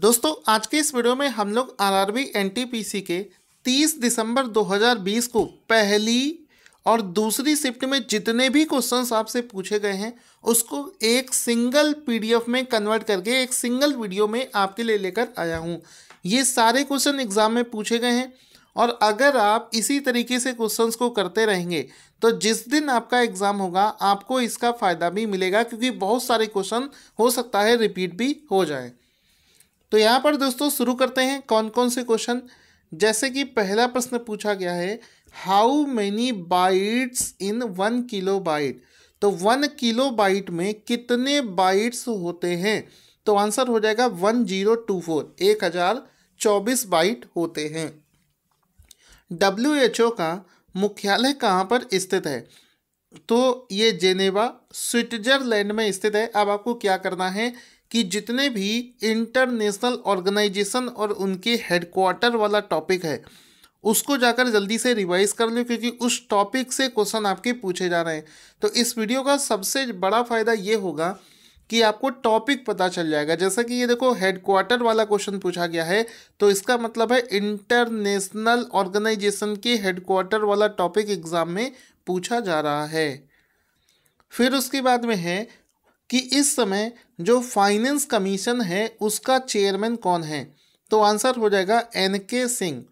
दोस्तों आज के इस वीडियो में हम लोग आरआरबी एनटीपीसी के 30 दिसंबर 2020 को पहली और दूसरी शिफ्ट में जितने भी क्वेश्चंस आपसे पूछे गए हैं उसको एक सिंगल पीडीएफ में कन्वर्ट करके एक सिंगल वीडियो में आपके लिए लेकर आया हूँ ये सारे क्वेश्चन एग्ज़ाम में पूछे गए हैं और अगर आप इसी तरीके से क्वेश्चंस को करते रहेंगे तो जिस दिन आपका एग्ज़ाम होगा आपको इसका फ़ायदा भी मिलेगा क्योंकि बहुत सारे क्वेश्चन हो सकता है रिपीट भी हो जाए तो यहाँ पर दोस्तों शुरू करते हैं कौन कौन से क्वेश्चन जैसे कि पहला प्रश्न पूछा गया है how many bytes in one kilobyte तो वन किलो बाइट में कितने बाइट्स होते हैं तो आंसर हो जाएगा वन जीरो टू फोर एक हज़ार चौबीस बाइट होते हैं डब्ल्यू एच ओ का मुख्यालय कहाँ पर स्थित है तो ये जेनेवा स्विट्जरलैंड में स्थित है अब आपको क्या करना है कि जितने भी इंटरनेशनल ऑर्गेनाइजेशन और उनके हेडक्वार्टर वाला टॉपिक है उसको जाकर जल्दी से रिवाइज कर लो क्योंकि उस टॉपिक से क्वेश्चन आपके पूछे जा रहे हैं तो इस वीडियो का सबसे बड़ा फ़ायदा ये होगा कि आपको टॉपिक पता चल जाएगा जैसा कि ये देखो हेडक्वार्टर वाला क्वेश्चन पूछा गया है तो इसका मतलब है इंटरनेशनल ऑर्गेनाइजेशन के हेडक्वार्टर वाला टॉपिक एग्ज़ाम में पूछा जा रहा है फिर उसके बाद में है कि इस समय जो फाइनेंस कमीशन है उसका चेयरमैन कौन है तो आंसर हो जाएगा एन के सिंह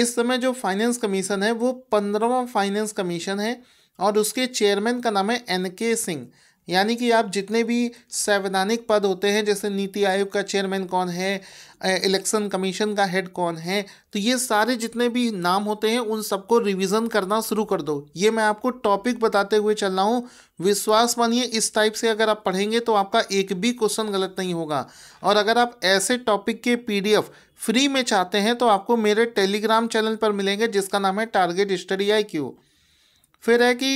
इस समय जो फाइनेंस कमीशन है वो पंद्रवा फाइनेंस कमीशन है और उसके चेयरमैन का नाम है एन के सिंह यानी कि आप जितने भी संवैधानिक पद होते हैं जैसे नीति आयोग का चेयरमैन कौन है इलेक्शन कमीशन का हेड कौन है तो ये सारे जितने भी नाम होते हैं उन सबको रिवीजन करना शुरू कर दो ये मैं आपको टॉपिक बताते हुए चल रहा हूँ विश्वास मानिए इस टाइप से अगर आप पढ़ेंगे तो आपका एक भी क्वेश्चन गलत नहीं होगा और अगर आप ऐसे टॉपिक के पी फ्री में चाहते हैं तो आपको मेरे टेलीग्राम चैनल पर मिलेंगे जिसका नाम है टारगेट स्टडी आई क्यू फिर है कि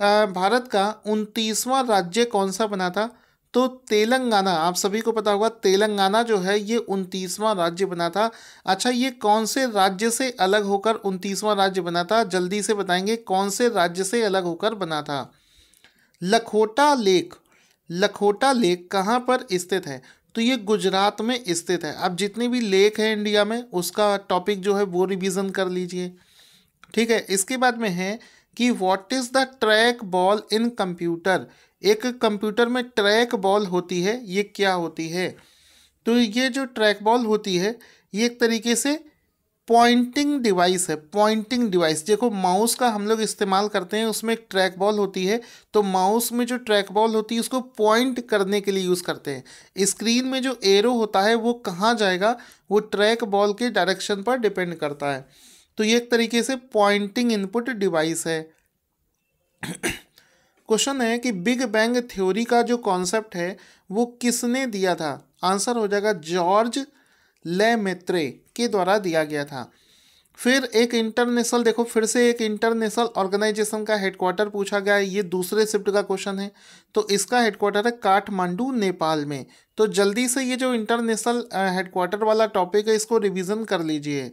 भारत का उनतीसवां राज्य कौन सा बना था तो तेलंगाना आप सभी को पता होगा तेलंगाना जो है ये उनतीसवां राज्य बना था अच्छा ये कौन से राज्य से अलग होकर उनतीसवां राज्य बना था जल्दी से बताएंगे कौन से राज्य से अलग होकर बना था लखोटा लेक लखोटा लेक कहाँ पर स्थित है तो ये गुजरात में स्थित है अब जितनी भी लेक है इंडिया में उसका टॉपिक जो है वो रिविज़न कर लीजिए ठीक है इसके बाद में है कि what is the trackball in computer एक कंप्यूटर में ट्रैक बॉल होती है ये क्या होती है तो ये जो ट्रैक बॉल होती है ये एक तरीके से पॉइंटिंग डिवाइस है पॉइंटिंग डिवाइस देखो माउस का हम लोग इस्तेमाल करते हैं उसमें एक ट्रैक बॉल होती है तो माउस में जो ट्रैक बॉल होती है उसको पॉइंट करने के लिए यूज़ करते हैं स्क्रीन में जो एरो होता है वो कहाँ जाएगा वो ट्रैक बॉल के डायरेक्शन पर डिपेंड करता है तो ये एक तरीके से पॉइंटिंग इनपुट डिवाइस है क्वेश्चन है कि बिग बैंग थ्योरी का जो कॉन्सेप्ट है वो किसने दिया था आंसर हो जाएगा जॉर्ज ले मेत्रे के द्वारा दिया गया था फिर एक इंटरनेशनल देखो फिर से एक इंटरनेशनल ऑर्गेनाइजेशन का हेडक्वार्टर पूछा गया है ये दूसरे शिफ्ट का क्वेश्चन है तो इसका हेडक्वार्टर है काठमांडू नेपाल में तो जल्दी से ये जो इंटरनेशनल हेडक्वार्टर वाला टॉपिक है इसको रिवीजन कर लीजिए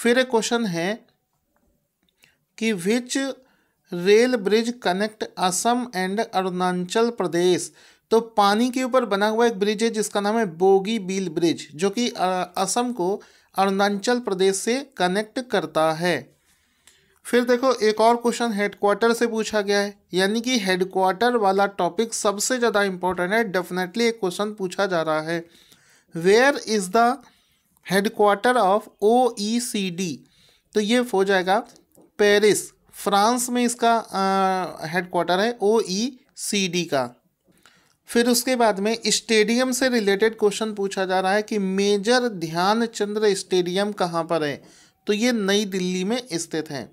फिर एक क्वेश्चन है कि which rail bridge connect Assam and Arunachal Pradesh तो पानी के ऊपर बना हुआ एक ब्रिज है जिसका नाम है बोगी बील ब्रिज जो कि असम को अरुणाचल प्रदेश से कनेक्ट करता है फिर देखो एक और क्वेश्चन हेडक्वार्टर से पूछा गया है यानी कि हेडक्वार्टर वाला टॉपिक सबसे ज़्यादा इंपॉर्टेंट है डेफिनेटली एक क्वेश्चन पूछा जा रहा है where is the headquarter of O E C D तो ये हो जाएगा पेरिस फ्रांस में इसका हेडक्वार्टर है ओ ई सी डी का फिर उसके बाद में स्टेडियम से रिलेटेड क्वेश्चन पूछा जा रहा है कि मेजर ध्यानचंद्र स्टेडियम कहाँ पर है तो ये नई दिल्ली में स्थित है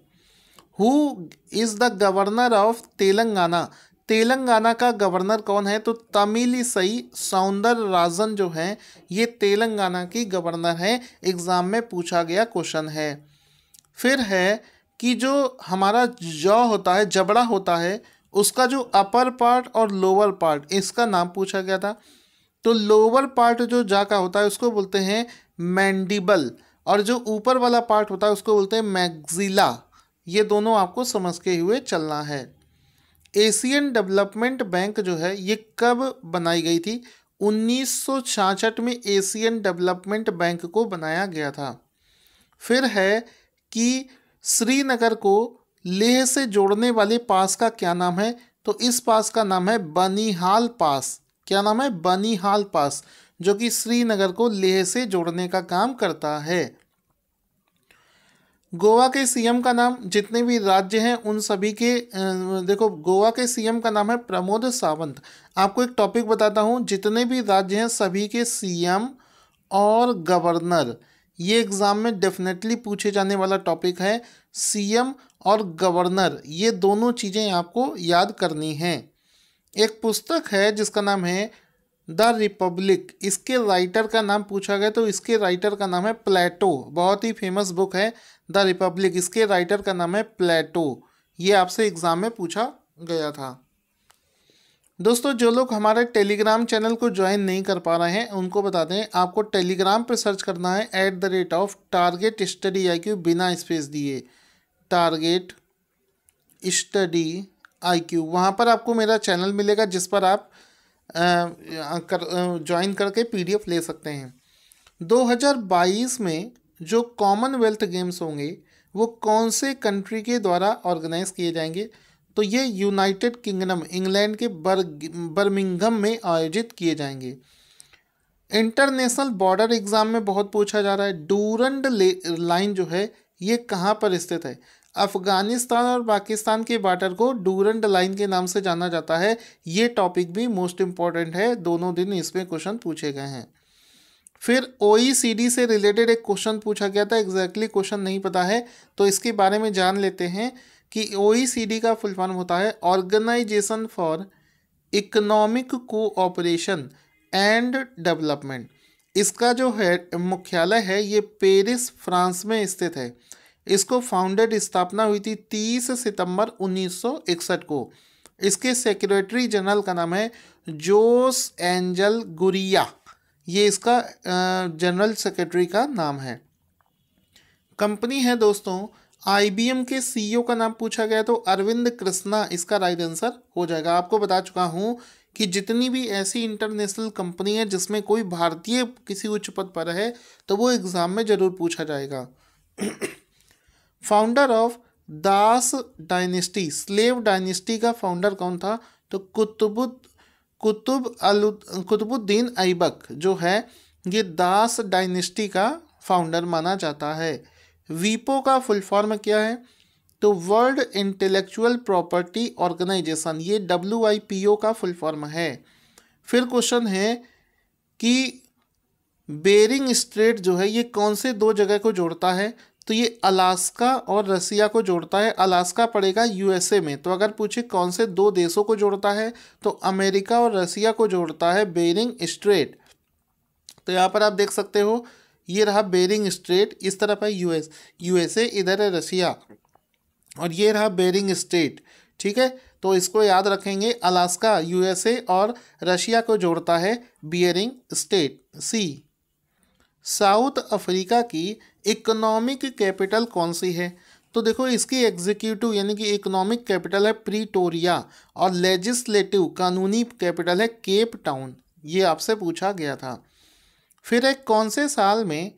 who is the governor of Telangana Telangana का गवर्नर कौन है तो सई सौंदर राजन जो हैं ये तेलंगाना की गवर्नर हैं एग्ज़ाम में पूछा गया क्वेश्चन है फिर है कि जो हमारा जौ होता है जबड़ा होता है उसका जो अपर पार्ट और लोअर पार्ट इसका नाम पूछा गया था तो लोअर पार्ट जो जा का होता है उसको बोलते हैं मैंडिबल और जो ऊपर वाला पार्ट होता है उसको बोलते हैं मैगजिला ये दोनों आपको समझ के हुए चलना है एशियन डेवलपमेंट बैंक जो है ये कब बनाई गई थी उन्नीस में एशियन डेवलपमेंट बैंक को बनाया गया था फिर है कि श्रीनगर को लेह से जोड़ने वाले पास का क्या नाम है तो इस पास का नाम है बनीहाल पास क्या नाम है बनीहाल पास जो कि श्रीनगर को लेह से जोड़ने का काम करता है गोवा के सीएम का नाम जितने भी राज्य हैं उन सभी के देखो गोवा के सीएम का नाम है प्रमोद सावंत आपको एक टॉपिक बताता हूँ जितने भी राज्य हैं सभी के सीएम और गवर्नर ये एग्ज़ाम में डेफिनेटली पूछे जाने वाला टॉपिक है सीएम और गवर्नर ये दोनों चीज़ें आपको याद करनी हैं एक पुस्तक है जिसका नाम है द रिपब्लिक इसके राइटर का नाम पूछा गया तो इसके राइटर का नाम है प्लेटो बहुत ही फेमस बुक है द रिपब्लिक इसके राइटर का नाम है प्लेटो ये आपसे एग्ज़ाम में पूछा गया था दोस्तों जो लोग हमारे टेलीग्राम चैनल को ज्वाइन नहीं कर पा रहे हैं उनको बता दें आपको टेलीग्राम पर सर्च करना है at the rate of target study I Q बिना स्पेस दिए टारगेट स्टडी आई क्यू वहाँ पर आपको मेरा चैनल मिलेगा जिस पर आप कर ज्वाइन करके पीडीएफ ले सकते हैं 2022 में जो कॉमनवेल्थ गेम्स होंगे वो कौन से कंट्री के द्वारा ऑर्गेनाइज किए जाएंगे तो ये यूनाइटेड किंगडम इंग्लैंड के बर बर्मिंगम में आयोजित किए जाएंगे इंटरनेशनल बॉर्डर एग्ज़ाम में बहुत पूछा जा रहा है डूरंड लाइन जो है ये कहाँ पर स्थित है अफगानिस्तान और पाकिस्तान के बॉर्डर को डूरंड लाइन के नाम से जाना जाता है ये टॉपिक भी मोस्ट इम्पॉर्टेंट है दोनों दिन इसमें क्वेश्चन पूछे गए हैं फिर ओ से रिलेटेड एक क्वेश्चन पूछा गया था एग्जैक्टली क्वेश्चन नहीं पता है तो इसके बारे में जान लेते हैं कि ओ का फुल फॉर्म होता है Organisation for Economic Cooperation and Development इसका जो है मुख्यालय है ये पेरिस फ्रांस में स्थित है इसको फाउंडेड स्थापना हुई थी 30 सितंबर 1961 को इसके सेक्रेटरी जनरल का नाम है जोस एंजल गुरिया ये इसका जनरल सेक्रेटरी का नाम है कंपनी है दोस्तों आईबीएम के सीईओ e का नाम पूछा गया तो अरविंद कृष्णा इसका राइट आंसर हो जाएगा आपको बता चुका हूँ कि जितनी भी ऐसी इंटरनेशनल कंपनी है जिसमें कोई भारतीय किसी उच्च पद पर है तो वो एग्ज़ाम में ज़रूर पूछा जाएगा founder of Das dynasty slave dynasty का फाउंडर कौन था तो कुतुबुद कुतुब अलु कुतुबुद्दीन ऐबक जो है ये दास डायनेस्टी का फाउंडर माना जाता है वीपो का फुल फॉर्म क्या है तो वर्ल्ड इंटेलेक्चुअल प्रॉपर्टी ऑर्गेनाइजेशन ये डब्ल्यू आई पी ओ का फुल फॉर्म है फिर क्वेश्चन है कि बेरिंग स्ट्रेट जो है ये कौन से दो जगह को जोड़ता है तो ये अलास्का और रसिया को जोड़ता है अलास्का पड़ेगा यूएसए में तो अगर पूछे कौन से दो देशों को जोड़ता है तो अमेरिका और रसिया को जोड़ता है बेरिंग स्ट्रेट तो यहाँ पर आप देख सकते हो ये रहा बेरिंग स्ट्रेट इस तरफ है यूएस यूएसए इधर है रसिया और ये रहा बेरिंग स्ट्रेट ठीक है तो इसको याद रखेंगे अलास्का यूएसए और रशिया को जोड़ता है Bering Strait Sea South Africa की इकोनॉमिक कैपिटल कौन सी है तो देखो इसकी एग्जीक्यूटिव यानी कि इकोनॉमिक कैपिटल है प्रीटोरिया और लेजिस्लेटिव कानूनी कैपिटल है केप टाउन ये आपसे पूछा गया था फिर एक कौन से साल में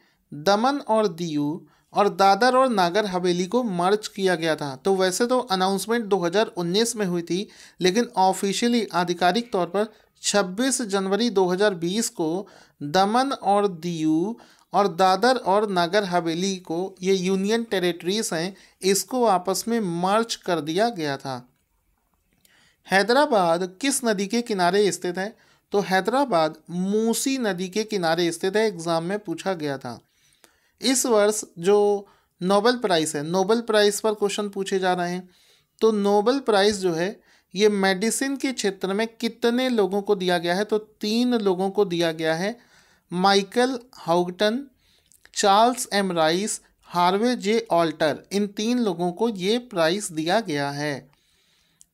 दमन और दीयू और दादर और नागर हवेली को मर्ज किया गया था तो वैसे तो अनाउंसमेंट 2019 में हुई थी लेकिन ऑफिशियली आधिकारिक तौर पर 26 जनवरी 2020 को दमन और दीयू और दादर और नगर हवेली को ये यूनियन टेरिटरीज हैं इसको आपस में मर्ज कर दिया गया था हैदराबाद किस नदी के किनारे स्थित है तो हैदराबाद मूसी नदी के किनारे स्थित है एग्ज़ाम में पूछा गया था इस वर्ष जो नोबल प्राइज़ है नोबल प्राइज़ पर क्वेश्चन पूछे जा रहे हैं तो नोबल प्राइज़ जो है ये मेडिसिन के क्षेत्र में कितने लोगों को दिया गया है तो तीन लोगों को दिया गया है Michael Houghton Charles M Rice Harvey J Alter इन तीन लोगों को ये प्राइस दिया गया है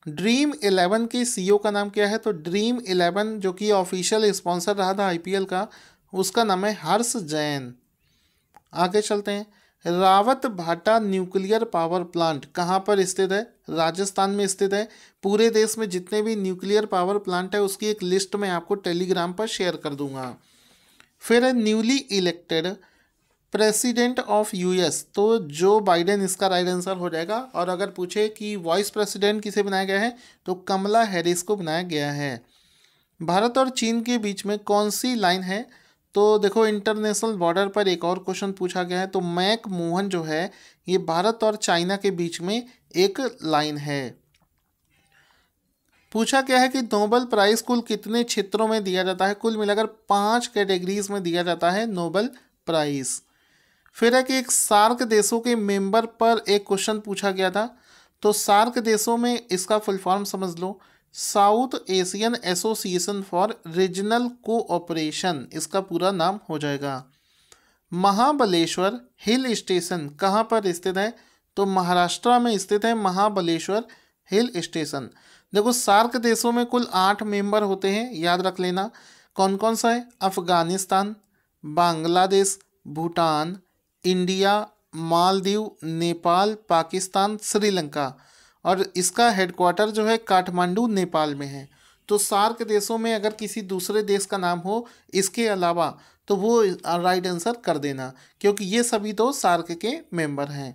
ड्रीम इलेवन के सीईओ का नाम क्या है तो ड्रीम इलेवन जो कि ऑफिशियल स्पॉन्सर रहा था आईपीएल का उसका नाम है हर्ष जैन आगे चलते हैं रावत भाटा न्यूक्लियर पावर प्लांट कहाँ पर स्थित है राजस्थान में स्थित है पूरे देश में जितने भी न्यूक्लियर पावर प्लांट है उसकी एक लिस्ट मैं आपको टेलीग्राम पर शेयर कर दूंगा फिर newly elected president of US तो जो बाइडेन इसका राइट आंसर हो जाएगा और अगर पूछे कि वाइस प्रेसिडेंट किसे बनाया गया है तो कमला हैरिस को बनाया गया है भारत और चीन के बीच में कौन सी लाइन है तो देखो इंटरनेशनल बॉर्डर पर एक और क्वेश्चन पूछा गया है तो मैक मोहन जो है ये भारत और चाइना के बीच में एक लाइन है पूछा गया है कि नोबल प्राइज कुल कितने क्षेत्रों में दिया जाता है कुल मिलाकर पांच कैटेगरीज में दिया जाता है नोबल प्राइज फिर है कि एक सार्क देशों के मेंबर पर एक क्वेश्चन पूछा गया था तो सार्क देशों में इसका फुल फॉर्म समझ लो South Asian Association for Regional Cooperation इसका पूरा नाम हो जाएगा महाबलेश्वर हिल स्टेशन कहाँ पर स्थित है तो महाराष्ट्र में स्थित है महाबलेश्वर हिल स्टेशन देखो सार्क देशों में कुल आठ मेंबर होते हैं याद रख लेना कौन कौन सा है अफगानिस्तान बांग्लादेश भूटान इंडिया मालदीव नेपाल पाकिस्तान श्रीलंका और इसका हेडक्वार्टर जो है काठमांडू नेपाल में है तो सार्क देशों में अगर किसी दूसरे देश का नाम हो इसके अलावा तो वो राइट आंसर कर देना क्योंकि ये सभी तो सार्क के मेंबर हैं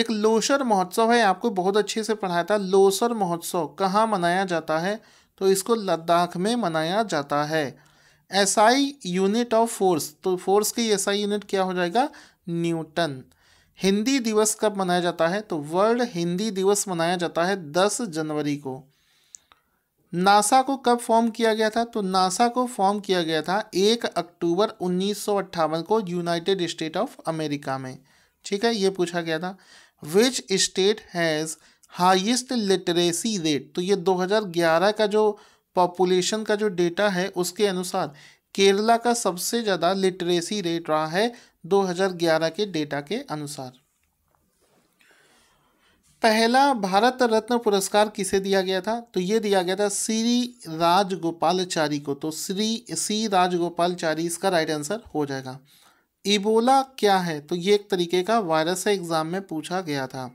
एक लोसर महोत्सव है आपको बहुत अच्छे से पढ़ाया था लोसर महोत्सव कहाँ मनाया जाता है तो इसको लद्दाख में मनाया जाता है एसआई यूनिट ऑफ फोर्स तो फोर्स की एसआई यूनिट क्या हो जाएगा न्यूटन हिंदी दिवस कब मनाया जाता है तो वर्ल्ड हिंदी दिवस मनाया जाता है 10 जनवरी को नासा को कब फॉर्म किया गया था तो नासा को फॉर्म किया गया था 1 अक्टूबर उन्नीस को यूनाइटेड स्टेट ऑफ अमेरिका में ठीक है ये पूछा गया था which state has highest literacy rate तो ये 2011 का जो पॉपुलेशन का जो डेटा है उसके अनुसार केरला का सबसे ज़्यादा लिटरेसी रेट रहा है 2011 के डेटा के अनुसार पहला भारत रत्न पुरस्कार किसे दिया गया था तो ये दिया गया था श्री राजगोपालचारी को तो श्री सी राजगोपालचारी इसका राइट आंसर हो जाएगा इबोला क्या है तो ये एक तरीके का वायरस है एग्ज़ाम में पूछा गया था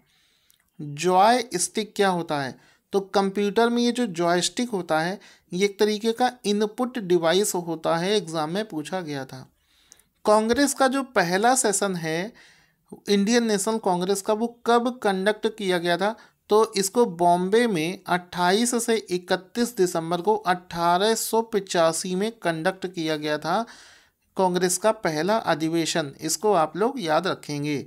जॉय स्टिक क्या होता है तो कंप्यूटर में ये जो जॉयस्टिक होता है ये एक तरीके का इनपुट डिवाइस होता है एग्ज़ाम में पूछा गया था कांग्रेस का जो पहला सेशन है इंडियन नेशनल कांग्रेस का वो कब कंडक्ट किया गया था तो इसको बॉम्बे में 28 से 31 दिसंबर को अट्ठारह में कंडक्ट किया गया था कांग्रेस का पहला अधिवेशन इसको आप लोग याद रखेंगे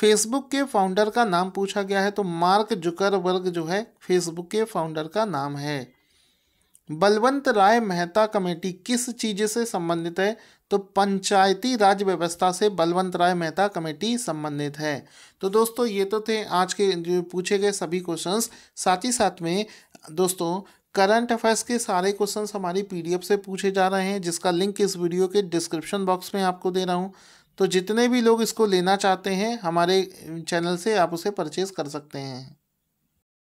फेसबुक के फाउंडर का नाम पूछा गया है तो मार्क जुकरबर्ग जो है फेसबुक के फाउंडर का नाम है बलवंत राय मेहता कमेटी किस चीज़ से संबंधित है तो पंचायती राज व्यवस्था से बलवंत राय मेहता कमेटी संबंधित है तो दोस्तों ये तो थे आज के जो पूछे गए सभी क्वेश्चंस साथ ही साथ में दोस्तों करंट अफेयर्स के सारे क्वेश्चंस हमारी पीडीएफ से पूछे जा रहे हैं जिसका लिंक इस वीडियो के डिस्क्रिप्शन बॉक्स में आपको दे रहा हूँ तो जितने भी लोग इसको लेना चाहते हैं हमारे चैनल से आप उसे परचेज़ कर सकते हैं